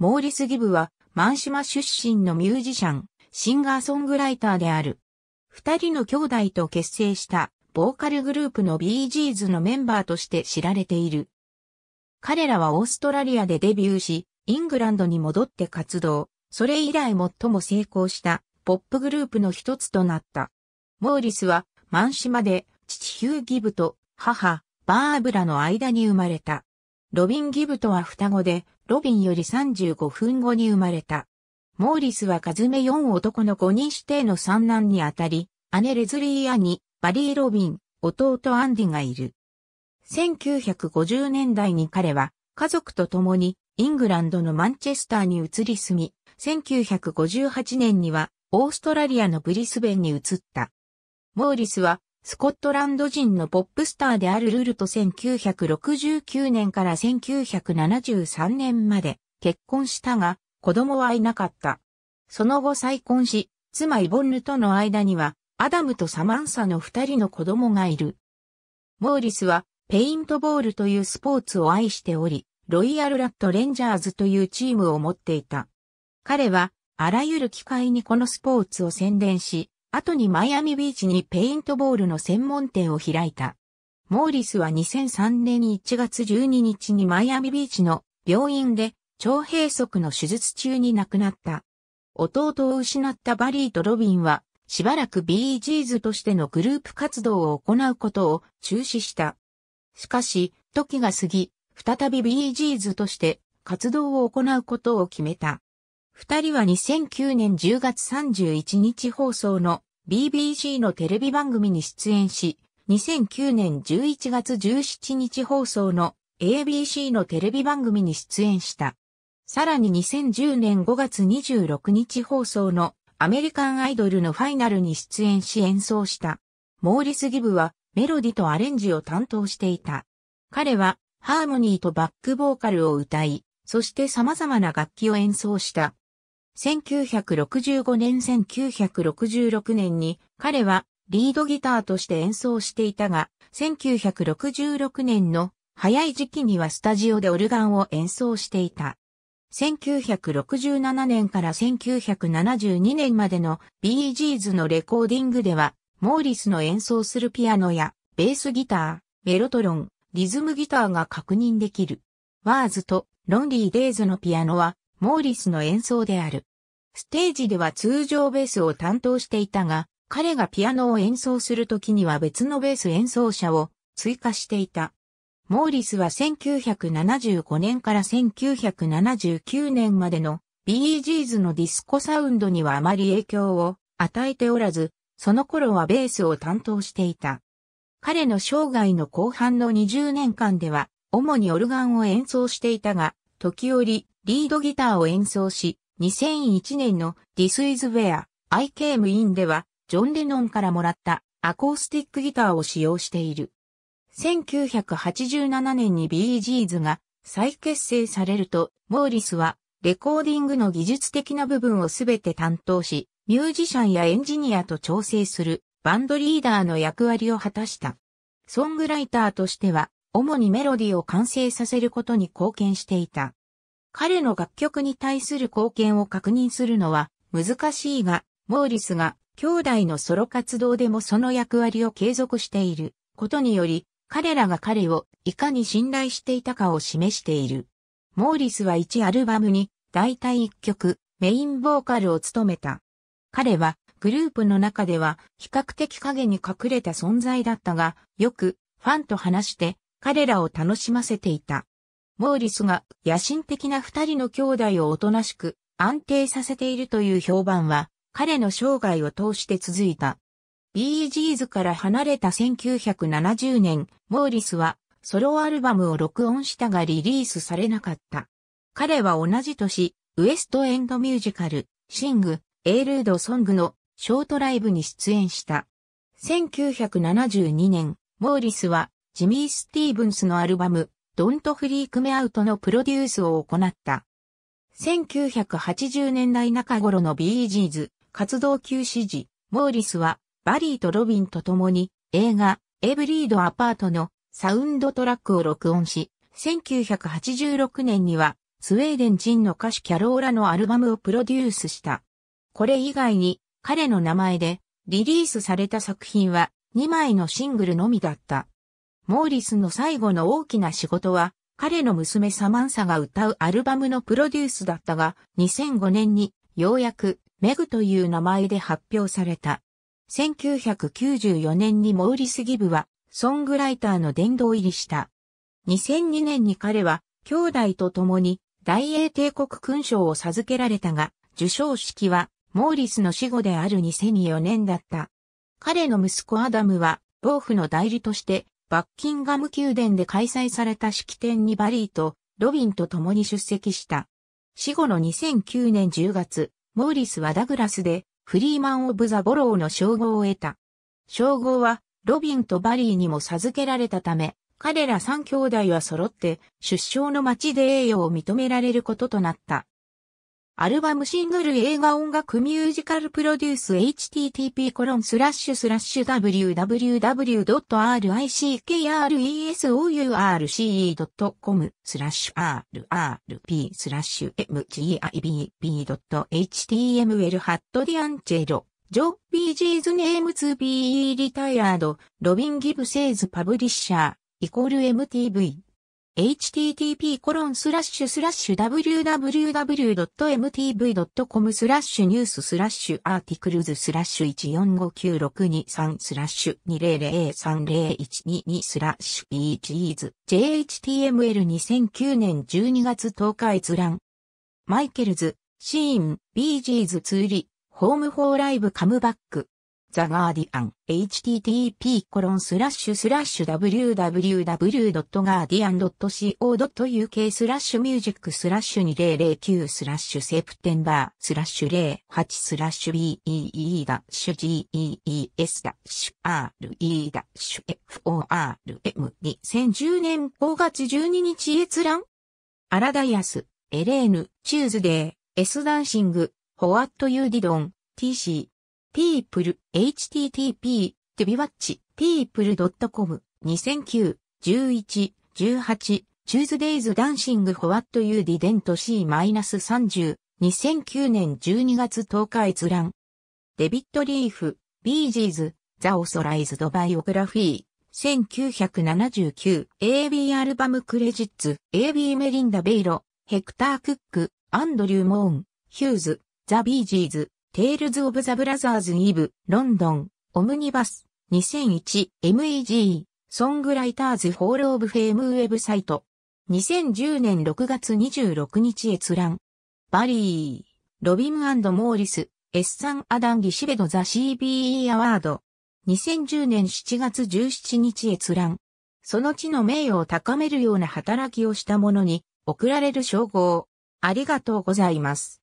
モーリス・ギブは、マンシマ出身のミュージシャン、シンガーソングライターである。二人の兄弟と結成した、ボーカルグループの BGs のメンバーとして知られている。彼らはオーストラリアでデビューし、イングランドに戻って活動、それ以来最も成功したポップグループの一つとなった。モーリスはマンシマで父ヒューギブと母バーブラの間に生まれた。ロビン・ギブとは双子で、ロビンより35分後に生まれた。モーリスはカズメ4男の5人指定の三男にあたり、姉レズリー・アニ、バリー・ロビン、弟アンディがいる。1950年代に彼は家族と共にイングランドのマンチェスターに移り住み、1958年にはオーストラリアのブリスベンに移った。モーリスはスコットランド人のポップスターであるルルと1969年から1973年まで結婚したが、子供はいなかった。その後再婚し、妻イボンヌとの間には、アダムとサマンサの二人の子供がいる。モーリスは、ペイントボールというスポーツを愛しており、ロイヤルラットレンジャーズというチームを持っていた。彼は、あらゆる機会にこのスポーツを宣伝し、後にマイアミビーチにペイントボールの専門店を開いた。モーリスは2003年1月12日にマイアミビーチの病院で腸閉塞の手術中に亡くなった。弟を失ったバリーとロビンはしばらく BGs としてのグループ活動を行うことを中止した。しかし、時が過ぎ、再び BGs として活動を行うことを決めた。二人は2009年10月31日放送の BBC のテレビ番組に出演し、2009年11月17日放送の ABC のテレビ番組に出演した。さらに2010年5月26日放送のアメリカンアイドルのファイナルに出演し演奏した。モーリス・ギブはメロディとアレンジを担当していた。彼はハーモニーとバックボーカルを歌い、そして様々な楽器を演奏した。1965年1966年に彼はリードギターとして演奏していたが、1966年の早い時期にはスタジオでオルガンを演奏していた。1967年から1972年までの BGs のレコーディングでは、モーリスの演奏するピアノやベースギター、メロトロン、リズムギターが確認できる。ワーズとロンリーデイズのピアノはモーリスの演奏である。ステージでは通常ベースを担当していたが、彼がピアノを演奏するときには別のベース演奏者を追加していた。モーリスは1975年から1979年までの BEGs のディスコサウンドにはあまり影響を与えておらず、その頃はベースを担当していた。彼の生涯の後半の20年間では、主にオルガンを演奏していたが、時折、リードギターを演奏し、2001年の This is where I came in では、ジョン・レノンからもらったアコースティックギターを使用している。1987年に BG's が再結成されると、モーリスはレコーディングの技術的な部分をすべて担当し、ミュージシャンやエンジニアと調整するバンドリーダーの役割を果たした。ソングライターとしては、主にメロディを完成させることに貢献していた。彼の楽曲に対する貢献を確認するのは難しいが、モーリスが兄弟のソロ活動でもその役割を継続していることにより、彼らが彼をいかに信頼していたかを示している。モーリスは1アルバムに大体1曲メインボーカルを務めた。彼はグループの中では比較的影に隠れた存在だったが、よくファンと話して彼らを楽しませていた。モーリスが野心的な二人の兄弟をおとなしく安定させているという評判は彼の生涯を通して続いた。BGs から離れた1970年、モーリスはソロアルバムを録音したがリリースされなかった。彼は同じ年、ウエストエンドミュージカル、シング、エールードソングのショートライブに出演した。1972年、モーリスはジミー・スティーブンスのアルバム、ドントフリークメアウトのプロデュースを行った。1980年代中頃のビージーズ活動休止時、モーリスはバリーとロビンと共に映画エブリードアパートのサウンドトラックを録音し、1986年にはスウェーデン人の歌手キャローラのアルバムをプロデュースした。これ以外に彼の名前でリリースされた作品は2枚のシングルのみだった。モーリスの最後の大きな仕事は、彼の娘サマンサが歌うアルバムのプロデュースだったが、2005年にようやくメグという名前で発表された。1994年にモーリス・ギブは、ソングライターの殿堂入りした。2002年に彼は、兄弟と共に大英帝国勲章を授けられたが、受賞式はモーリスの死後である2004年だった。彼の息子アダムは、ボーフの代理としてバッキンガム宮殿で開催された式典にバリーとロビンと共に出席した。死後の2009年10月、モーリスはダグラスでフリーマン・オブ・ザ・ボローの称号を得た。称号はロビンとバリーにも授けられたため、彼ら三兄弟は揃って出生の町で栄誉を認められることとなった。アルバムシングル映画音楽ミュージカルプロデュース http コロンスラッシュスラッシュ www.rickresource.com スラッシュ rrp スラッシュ mgibb.html ハットディアンチェロジョピージーズネームツビーリタイアードロビンギブセイズパブリッシャーイコール MTV http://www.mtv.com スラッシュニューススラッシュアーティクルズスラッシュ145962スラッシュ20030122スラッシュ BGs JHTML2009 年12月10日閲覧マイケルズ、シーン、BGs ツーリ、ホームフォーライブカムバックザガーディアン http コロンスラッシュスラッシュ www.guardian.co.uk スラッシュミュージックスラッシュ2009スラッシュセプテンバースラッシュ08スラッシュ BEE ダッシュ GEES ダッシュ RE ダッシュ FORM2010 年5月12日閲覧アラダイアスエレーヌチューズデーエスダンシングホワットユーディドン TC people, http, to be watch, people.com, 2009, 11, 18, Tuesdays Dancing for What You Didn't See-30, 2009年12月10日閲覧。デビット・リーフ、ビージーズ、ザ・オソライズ・ド・バイオグラフィー、1979、AB アルバム・クレジッツ、AB メリンダ・ベイロ、ヘクター・クック、アンドリュー・モーン、ヒューズ、ザ・ビージーズ、テールズ・オブ・ザ・ブラザーズ・イブ、ロンドン、オムニバス、2001、MEG、ソングライターズ・ホール・オブ・フェームウェブサイト。2010年6月26日閲覧。バリー、ロビンモーリス、エッサン・アダン・ギシベド・ザ・ CBE アワード。2010年7月17日閲覧。その地の名誉を高めるような働きをした者に、贈られる称号。ありがとうございます。